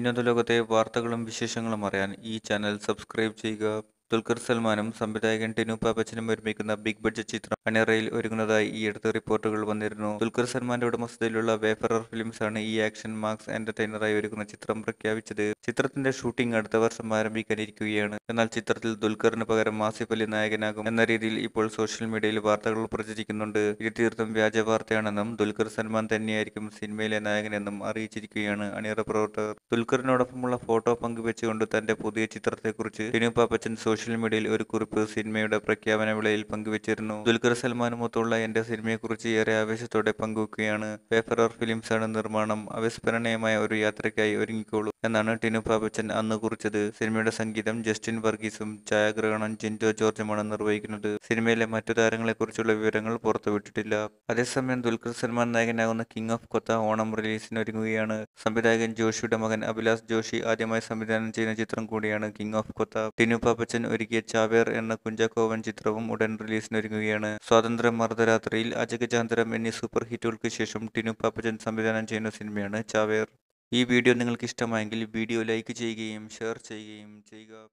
വിനോദ ലോകത്തെ വാർത്തകളും വിശേഷങ്ങളും അറിയാൻ ഈ ചാനൽ സബ്സ്ക്രൈബ് ചെയ്യുക ദുൽഖർ സൽമാനും സംവിധായകൻ ടിനു പാപ്പച്ചനും ഒരുമിക്കുന്ന ബിഗ് ബഡ്ജറ്റ് ചിത്രം അണിയറയിൽ ഒരുങ്ങുന്നതായി അടുത്ത റിപ്പോർട്ടുകൾ വന്നിരുന്നു ദുൽഖർ സൽമാന്റെ ഉടമസ്ഥതയിലുള്ള വേഫറർ ഫിലിംസ് ആണ് ഈ ആക്ഷൻ മാർക്സ് എന്റർടൈനറായി ഒരുക്കുന്ന ചിത്രം പ്രഖ്യാപിച്ചത് ചിത്രത്തിന്റെ ഷൂട്ടിംഗ് അടുത്ത വർഷം ആരംഭിക്കാനിരിക്കുകയാണ് എന്നാൽ ചിത്രത്തിൽ ദുൽഖറിന് പകരം ആസിഫ് അലി നായകനാകും എന്ന രീതിയിൽ ഇപ്പോൾ സോഷ്യൽ മീഡിയയിൽ വാർത്തകൾ പ്രചരിക്കുന്നുണ്ട് ഇത് തീർത്തും വ്യാജ വാർത്തയാണെന്നും ദുൽഖർ സൽമാൻ തന്നെയായിരിക്കും സിനിമയിലെ നായകനെന്നും അറിയിച്ചിരിക്കുകയാണ് അണിയറ പ്രവർത്തകർ ദുൽഖറിനോടൊപ്പമുള്ള ഫോട്ടോ പങ്കുവെച്ചുകൊണ്ട് തന്റെ പുതിയ ചിത്രത്തെക്കുറിച്ച് ടിനു പാപ്പച്ചൻ സോഷ്യൽ സോഷ്യൽ മീഡിയയിൽ ഒരു കുറിപ്പ് സിനിമയുടെ പ്രഖ്യാപന വേളയിൽ പങ്കുവച്ചിരുന്നു ദുൽഖർ സൽമാനുമൊത്തുള്ള എന്റെ സിനിമയെക്കുറിച്ച് ഏറെ ആവേശത്തോടെ പങ്കുവെക്കുകയാണ് പേപ്പർ ഓർ ആണ് നിർമ്മാണം അവിസ്മരണീയമായ ഒരു യാത്രയ്ക്കായി ഒരുങ്ങിക്കോളൂ എന്നാണ് ടിനു പാപ്പച്ചൻ അന്ന് കുറിച്ചത് സിനിമയുടെ സംഗീതം ജസ്റ്റിൻ വർഗീസും ഛായാഗ്രഹണം ജിൻഡോ ജോർജുമാണ് നിർവഹിക്കുന്നത് സിനിമയിലെ മറ്റു താരങ്ങളെക്കുറിച്ചുള്ള വിവരങ്ങൾ പുറത്തുവിട്ടിട്ടില്ല അതേസമയം ദുൽഖർ സൽമാൻ നായകനാകുന്ന കിങ് ഓഫ് കൊത്ത ഓണം റിലീസിന് ഒരുങ്ങുകയാണ് സംവിധായകൻ ജോഷിയുടെ മകൻ അഭിലാഷ് ജോഷി ആദ്യമായി സംവിധാനം ചെയ്യുന്ന ചിത്രം കൂടിയാണ് കിങ് ഓഫ് കൊത്ത ടിനു പാപ്പച്ചൻ ഒരുക്കിയ ചാവേർ എന്ന കുഞ്ചാക്കോവൻ ചിത്രവും ഉടൻ റിലീസിനൊരുങ്ങുകയാണ് സ്വാതന്ത്ര്യ മർദ്ദരാത്രിയിൽ അജഗജാന്തരം എന്നീ സൂപ്പർ ഹിറ്റുകൾക്ക് ശേഷം ടിനു പാപ്പജൻ സംവിധാനം ചെയ്യുന്ന സിനിമയാണ് ചാവേർ ഈ വീഡിയോ നിങ്ങൾക്ക് ഇഷ്ടമായെങ്കിൽ വീഡിയോ ലൈക്ക് ചെയ്യുകയും ഷെയർ ചെയ്യുകയും ചെയ്യുക